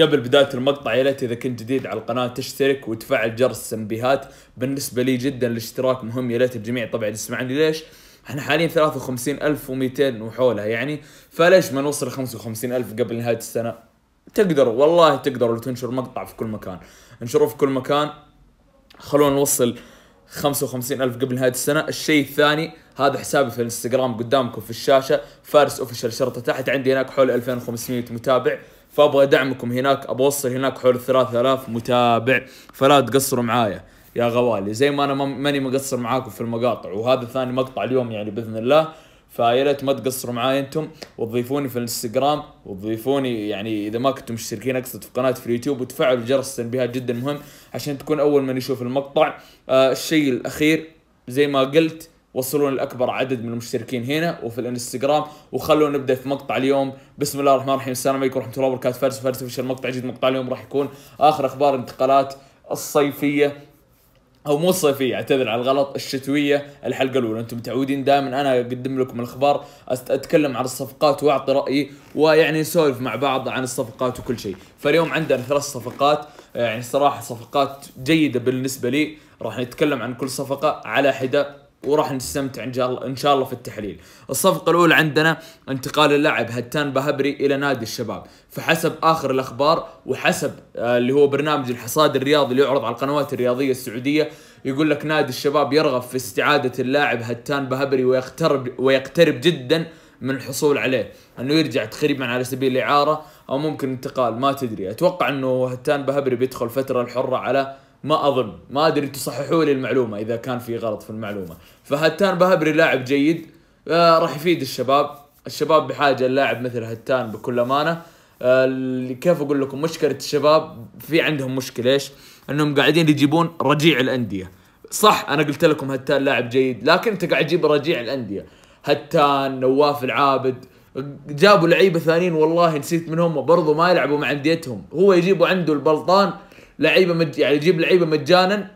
قبل بداية المقطع يا ليت إذا كنت جديد على القناة تشترك وتفعل جرس التنبيهات بالنسبة لي جدا الاشتراك مهم يا ليت الجميع طبعا يسمعني ليش؟ احنا حاليا 53200 وحولها يعني فليش ما نوصل 55000 قبل نهاية السنة؟ تقدروا والله تقدروا لو تنشر مقطع في كل مكان انشروه في كل مكان خلونا نوصل 55000 قبل نهاية السنة الشيء الثاني هذا حسابي في الانستغرام قدامكم في الشاشة فارس اوفيشال شرطة تحت عندي هناك حول 2500 متابع فابغى ادعمكم هناك ابغى اوصل هناك حول 3000 متابع فلا تقصروا معايا يا غوالي زي ما انا ماني مقصر معاكم في المقاطع وهذا ثاني مقطع اليوم يعني باذن الله فيا ريت ما تقصروا معاي انتم وتضيفوني في الانستغرام وتضيفوني يعني اذا ما كنتم مشتركين اقصد في قناتي في اليوتيوب وتفعلوا جرس التنبيهات جدا مهم عشان تكون اول من يشوف المقطع آه الشيء الاخير زي ما قلت وصلون لاكبر عدد من المشتركين هنا وفي الانستغرام وخلونا نبدا في مقطع اليوم بسم الله الرحمن الرحيم السلام عليكم ورحمه الله وبركاته فارس فارس في المقطع جديد مقطع اليوم راح يكون اخر اخبار انتقالات الصيفيه او مو الصيفيه اعتذر على الغلط الشتويه الحلقه الاولى انتم متعودين دائما انا اقدم لكم الاخبار اتكلم عن الصفقات واعطي رايي ويعني نسولف مع بعض عن الصفقات وكل شيء فاليوم عندنا ثلاث صفقات يعني صراحه صفقات جيده بالنسبه لي راح نتكلم عن كل صفقه على حده وراح نستمتع ان شاء الله في التحليل. الصفقه الاولى عندنا انتقال اللاعب هتان بهبري الى نادي الشباب، فحسب اخر الاخبار وحسب آه، اللي هو برنامج الحصاد الرياضي اللي يعرض على القنوات الرياضيه السعوديه يقول لك نادي الشباب يرغب في استعاده اللاعب هتان بهبري ويقترب ويقترب جدا من الحصول عليه انه يرجع تقريبا على سبيل الاعاره او ممكن انتقال ما تدري اتوقع انه هتان بهبري بيدخل فتره الحره على ما اظن ما ادري تصححوا لي المعلومه اذا كان في غلط في المعلومه فهتان بهبري لاعب جيد آه راح يفيد الشباب الشباب بحاجه للاعب مثل هتان بكل امانه آه كيف اقول لكم مشكله الشباب في عندهم مشكله ايش انهم قاعدين يجيبون رجيع الانديه صح انا قلت لكم هتان لاعب جيد لكن انت قاعد تجيب رجيع الانديه هتان نواف العابد جابوا لعيبه ثانيين والله نسيت منهم برضو ما يلعبوا مع انديتهم هو يجيبوا عنده البلطان لعيبه مج... يعني يجيب لعيبه مجانا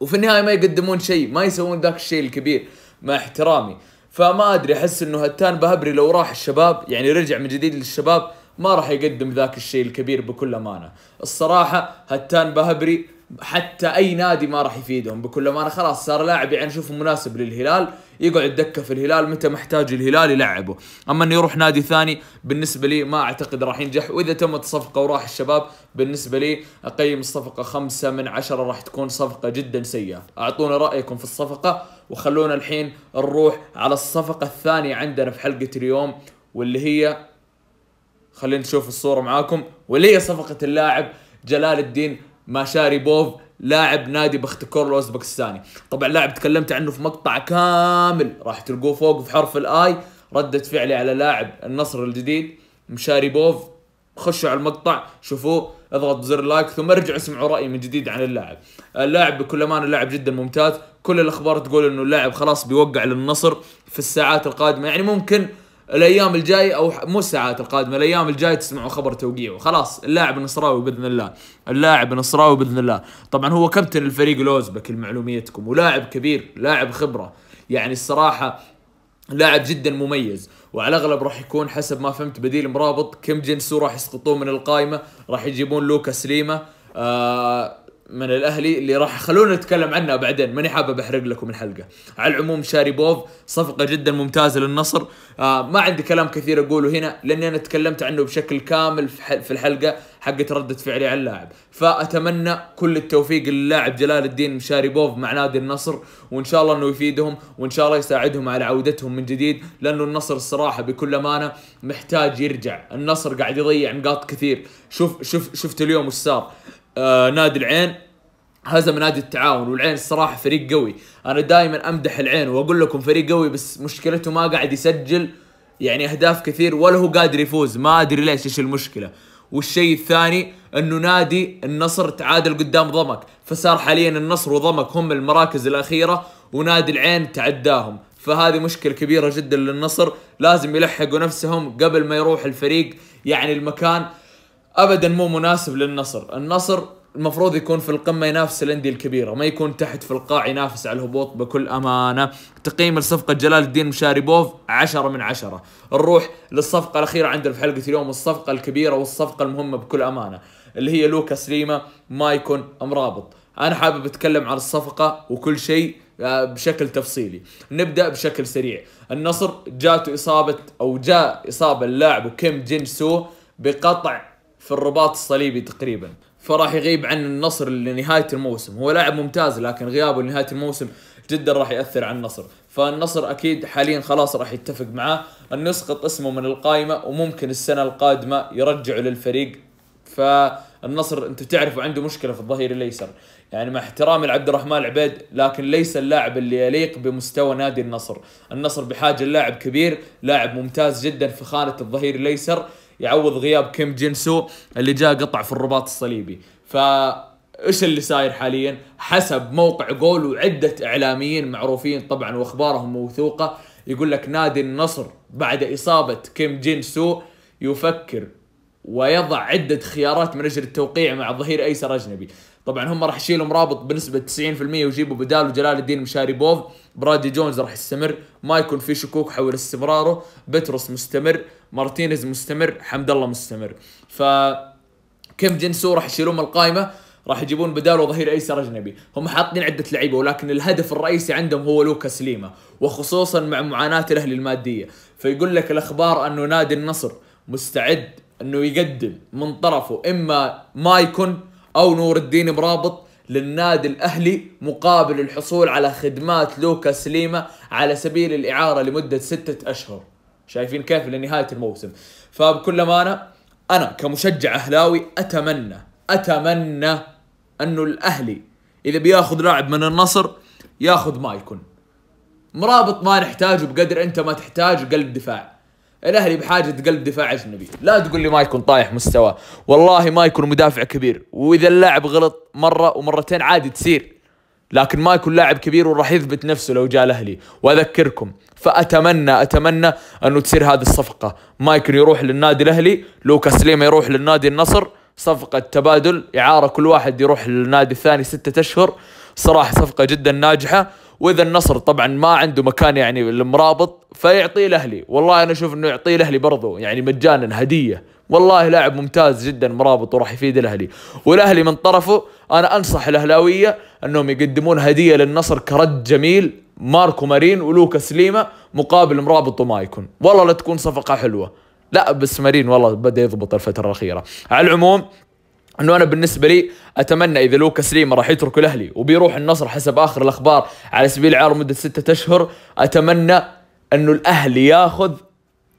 وفي النهايه ما يقدمون شيء ما يسوون ذاك الشيء الكبير مع احترامي فما ادري احس انه هتان بهبري لو راح الشباب يعني رجع من جديد للشباب ما راح يقدم ذاك الشيء الكبير بكل امانه الصراحه هتان بهبري حتى اي نادي ما راح يفيدهم بكل امانه خلاص صار لاعب يعني اشوفه مناسب للهلال يقعد دكه في الهلال متى محتاج الهلال يلعبه اما انه يروح نادي ثاني بالنسبه لي ما اعتقد راح ينجح واذا تمت الصفقه وراح الشباب بالنسبه لي اقيم الصفقه خمسة من عشرة راح تكون صفقه جدا سيئه اعطونا رايكم في الصفقه وخلونا الحين نروح على الصفقه الثانيه عندنا في حلقه اليوم واللي هي خلينا نشوف الصوره معاكم واللي هي صفقه اللاعب جلال الدين بوف لاعب نادي بختكور الاوزبكستاني طبعا لاعب تكلمت عنه في مقطع كامل راح تلقوه فوق في حرف الاي ردة فعلي على لاعب النصر الجديد مشاري بوف خشوا على المقطع شوفوه اضغط زر لايك ثم ارجعوا اسمعوا رايي من جديد عن اللاعب اللاعب بكل امانه لاعب جدا ممتاز كل الاخبار تقول انه اللاعب خلاص بيوقع للنصر في الساعات القادمه يعني ممكن الايام الجاي او مو الساعات القادمه الايام الجاي تسمعوا خبر توقيعه خلاص اللاعب النصراوي باذن الله اللاعب النصراوي باذن الله طبعا هو كابتن الفريق الاوزبك لمعلوميتكم ولاعب كبير لاعب خبره يعني الصراحه لاعب جدا مميز وعلى الاغلب راح يكون حسب ما فهمت بديل مرابط كم جنسو راح يسقطوه من القائمه راح يجيبون لوكاس ليما آه من الاهلي اللي راح خلونا نتكلم عنها بعدين ماني حابب احرق لكم الحلقه على العموم شاريبوف صفقه جدا ممتازه للنصر آه ما عندي كلام كثير اقوله هنا لاني انا تكلمت عنه بشكل كامل في الحلقه حقت رده فعلي على اللاعب فاتمنى كل التوفيق للاعب جلال الدين بوف مع نادي النصر وان شاء الله انه يفيدهم وان شاء الله يساعدهم على عودتهم من جديد لانه النصر الصراحه بكل امانه محتاج يرجع النصر قاعد يضيع نقاط كثير شوف شوف شفت اليوم وش صار آه، نادي العين هزم نادي التعاون والعين الصراحه فريق قوي انا دائما امدح العين واقول لكم فريق قوي بس مشكلته ما قاعد يسجل يعني اهداف كثير ولا هو قادر يفوز ما ادري ليش ايش المشكله والشيء الثاني انه نادي النصر تعادل قدام ضمك فصار حاليا النصر وضمك هم المراكز الاخيره ونادي العين تعداهم فهذه مشكله كبيره جدا للنصر لازم يلحقوا نفسهم قبل ما يروح الفريق يعني المكان ابدا مو مناسب للنصر النصر المفروض يكون في القمة ينافس الأندية الكبيرة ما يكون تحت في القاع ينافس على الهبوط بكل أمانة تقييم الصفقة جلال الدين مشاريبوف عشرة من عشرة نروح للصفقة الأخيرة عندنا في حلقة اليوم الصفقة الكبيرة والصفقة المهمة بكل أمانة اللي هي لوكا سليمة مايكون مرابط، أنا حابب أتكلم عن الصفقة وكل شيء آه، بشكل تفصيلي نبدا بشكل سريع النصر جاته اصابه او جاء اصابه اللاعب كيم جين سو بقطع في الرباط الصليبي تقريبا فراح يغيب عن النصر لنهايه الموسم هو لاعب ممتاز لكن غيابه لنهايه الموسم جدا راح ياثر على النصر فالنصر اكيد حاليا خلاص راح يتفق معاه ان يسقط اسمه من القائمه وممكن السنه القادمه يرجعه للفريق فالنصر انتم تعرفوا عنده مشكله في الظهير الايسر يعني مع احترامي لعبد الرحمن العبيد لكن ليس اللاعب اللي يليق بمستوى نادي النصر النصر بحاجه للاعب كبير لاعب ممتاز جدا في خانه الظهير الايسر يعوض غياب كيم جينسو اللي جاء قطع في الرباط الصليبي ف ايش اللي صاير حاليا حسب موقع جول وعده اعلاميين معروفين طبعا واخبارهم موثوقه يقول لك نادي النصر بعد اصابه كيم جين سو يفكر ويضع عده خيارات من اجل التوقيع مع ظهير ايسر اجنبي طبعا هم راح يشيلوا مرابط بنسبه 90% ويجيبوا بداله جلال الدين مشاريبوف برادي جونز راح يستمر ما يكون في شكوك حول استمراره بتروس مستمر مارتينيز مستمر حمد الله مستمر ف كيم جنسو راح يشيلون من القائمه راح يجيبون بداله ظهير ايسر اجنبي، هم حاطين عده لعيبه ولكن الهدف الرئيسي عندهم هو لوكاس ليما وخصوصا مع معاناه الاهلي الماديه، فيقول لك الاخبار انه نادي النصر مستعد انه يقدم من طرفه اما مايكون او نور الدين مرابط للنادي الاهلي مقابل الحصول على خدمات لوكاس ليما على سبيل الاعاره لمده ستة اشهر شايفين كيف لنهايه الموسم فبكل امانه انا كمشجع اهلاوي اتمنى اتمنى انه الاهلي اذا بياخذ لاعب من النصر ياخذ مايكون مرابط ما نحتاجه بقدر انت ما تحتاج قلب دفاع الاهلي بحاجه قلب دفاع اجنبي لا تقول لي ما يكون طايح مستواه والله ما يكون مدافع كبير واذا اللاعب غلط مره ومرتين عادي تصير لكن ما يكون لاعب كبير وراح يثبت نفسه لو جاء الاهلي واذكركم فاتمنى اتمنى انه تصير هذه الصفقه مايكل يروح للنادي الاهلي لوكاس ليما يروح للنادي النصر صفقه تبادل اعاره كل واحد يروح للنادي الثاني ستة اشهر صراحه صفقه جدا ناجحه واذا النصر طبعا ما عنده مكان يعني المرابط فيعطيه الاهلي والله انا اشوف انه يعطيه الاهلي برضه يعني مجانا هديه والله لاعب ممتاز جدا مرابط وراح يفيد الاهلي والاهلي من طرفه انا انصح الاهلاويه انهم يقدمون هديه للنصر كرد جميل ماركو مارين ولوكاس ليما مقابل مرابط ومايكون والله لا تكون صفقه حلوه لا بس مارين والله بدا يضبط الفتره الاخيره على العموم انه انا بالنسبه لي اتمنى اذا لوكاس ليما راح يترك الاهلي وبيروح النصر حسب اخر الاخبار على سبيل العار مده ستة اشهر اتمنى انه الاهلي ياخذ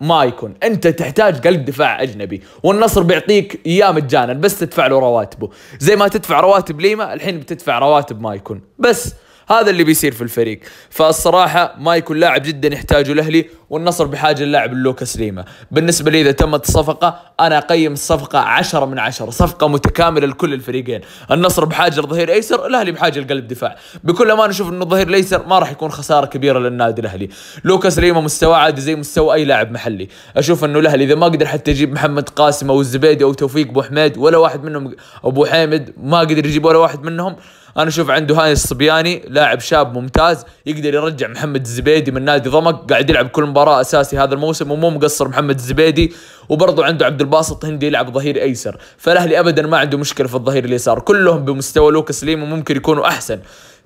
مايكون انت تحتاج قلب دفاع اجنبي والنصر بيعطيك اياه مجانا بس تدفع له رواتبه زي ما تدفع رواتب ليما الحين بتدفع رواتب مايكون بس هذا اللي بيصير في الفريق فالصراحه ما يكون لاعب جدا يحتاجه الاهلي والنصر بحاجه للاعب لوكاس ليما بالنسبه لي اذا تمت الصفقه انا اقيم الصفقه 10 من 10 صفقه متكامله لكل الفريقين النصر بحاجه لظهير ايسر الاهلي بحاجه لقلب دفاع بكل امانه اشوف انه الظهير الايسر ما راح يكون خساره كبيره للنادي الاهلي لوكاس ليما مستوى عادي زي مستوى اي لاعب محلي اشوف انه الاهلي اذا ما قدر حتى يجيب محمد قاسم او الزبيدي او توفيق ابو حميد ولا واحد منهم ابو حامد ما قدر يجيب ولا واحد منهم انا اشوف عنده هاني الصبياني لاعب شاب ممتاز يقدر يرجع محمد الزبيدي من نادي ضمك قاعد يلعب كل مباراه اساسي هذا الموسم ومو مقصر محمد الزبيدي وبرضه عنده عبد الباسط هندي يلعب ظهير ايسر فالاهلي ابدا ما عنده مشكله في الظهير اليسار كلهم بمستوى لوكاس ليما ممكن يكونوا احسن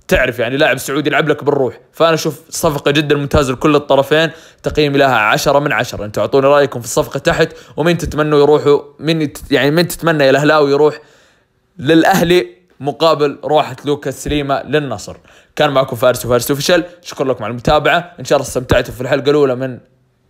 تعرف يعني لاعب سعودي يلعب لك بالروح فانا اشوف صفقه جدا ممتازه لكل الطرفين تقييمي لها 10 من 10 انتم اعطوني رايكم في الصفقه تحت ومين تتمنوا يروحوا مين يعني مين تتمنى الاهلاوي يروح للاهلي مقابل روحة لوكاس سليمة للنصر كان معكم فارس وفارس وفشل شكرا لكم على المتابعة ان شاء الله استمتعتوا في الحلقة الاولى من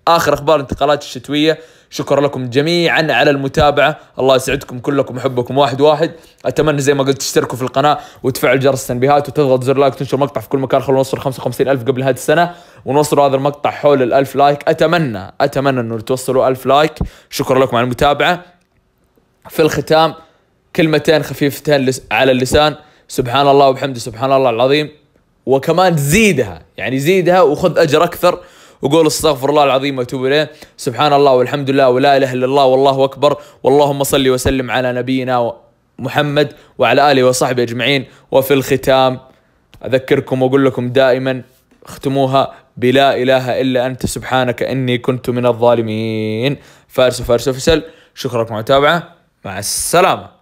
اخر اخبار الانتقالات الشتوية شكرا لكم جميعا على المتابعة الله يسعدكم كلكم ويحبكم واحد واحد اتمنى زي ما قلت تشتركوا في القناة وتفعل جرس التنبيهات وتضغط زر لايك تنشر مقطع في كل مكان خلونا نوصل 55 الف قبل هذه السنة ونوصل هذا المقطع حول الالف لايك اتمنى اتمنى انه توصلوا الف لايك شكرا لكم على المتابعة في الختام كلمتين خفيفتين على اللسان سبحان الله وبحمده سبحان الله العظيم وكمان زيدها يعني زيدها وخذ اجر اكثر وقول استغفر الله العظيم واتوب اليه سبحان الله والحمد لله ولا اله الا الله والله اكبر واللهم صل وسلم على نبينا محمد وعلى اله وصحبه اجمعين وفي الختام اذكركم واقول لكم دائما اختموها بلا اله الا انت سبحانك اني كنت من الظالمين فارس وفارس وفسل شكرا لكم على المتابعه مع السلامه